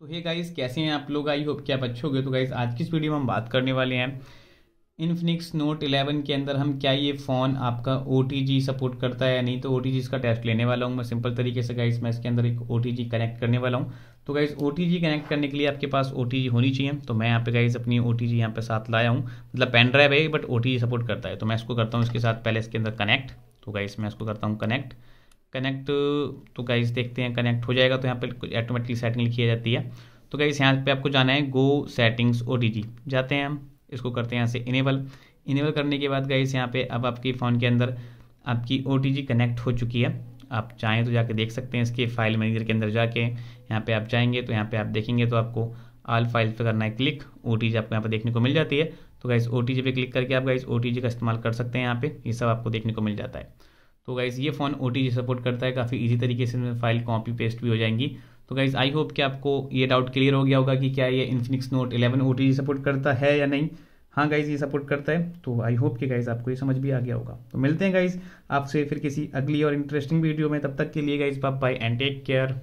तो hey guys कैसे हैं आप लोग आई होप कि आप अच्छे हो गए तो गाइस आज की इस वीडियो में हम बात करने वाले हैं इनफिनिक्स नोट 11 के अंदर हम क्या ये फ़ोन आपका ओ सपोर्ट करता है नहीं तो ओ इसका टेस्ट लेने वाला हूँ मैं सिंपल तरीके से गाइस मैं इसके अंदर एक ओ कनेक्ट करने वाला हूँ तो गाइस ओ कनेक्ट करने के लिए आपके पास ओ होनी चाहिए तो मैं यहाँ पे गाइस अपनी ओ टी यहाँ पे साथ लाया हूँ मतलब पेन ड्राइव है बट ओ सपोर्ट करता है तो मैं इसको करता हूँ इसके साथ पहले इसके अंदर कनेक्ट तो गाइस मैं इसको करता हूँ कनेक्ट कनेक्ट तो गाइज देखते हैं कनेक्ट हो जाएगा तो यहाँ पर ऑटोमेटिकली सेटिंग लिखी जाती है तो गाइज यहाँ पे आपको जाना है गो सेटिंग्स ओ जाते हैं हम इसको करते हैं यहाँ से इनेबल इनेबल करने के बाद गाइज यहाँ पे अब आपकी फ़ोन के अंदर आपकी ओ कनेक्ट हो चुकी है आप चाहें तो जाके देख सकते हैं इसके फाइल मैनेजर के अंदर जाके यहाँ पे आप जाएंगे तो यहाँ पे आप देखेंगे तो आपको आल फाइल पे करना है क्लिक ओ आपको यहाँ पे देखने को मिल जाती है तो गाइस ओ पे क्लिक करके आप गाइस ओ का इस्तेमाल कर सकते हैं यहाँ पे ये सब आपको देखने को मिल जाता है तो गाइज़ ये फ़ोन ओ सपोर्ट करता है काफ़ी ईजी तरीके से फाइल कॉपी पेस्ट भी हो जाएंगी तो गाइज़ आई होप कि आपको ये डाउट क्लियर हो गया होगा कि क्या ये इन्फिनिक्स नोट 11 ओ सपोर्ट करता है या नहीं हाँ गाइज़ ये सपोर्ट करता है तो आई होप कि गाइज़ आपको ये समझ भी आ गया होगा तो मिलते हैं गाइज़ आपसे फिर किसी अगली और इंटरेस्टिंग वीडियो में तब तक के लिए guys bye and take care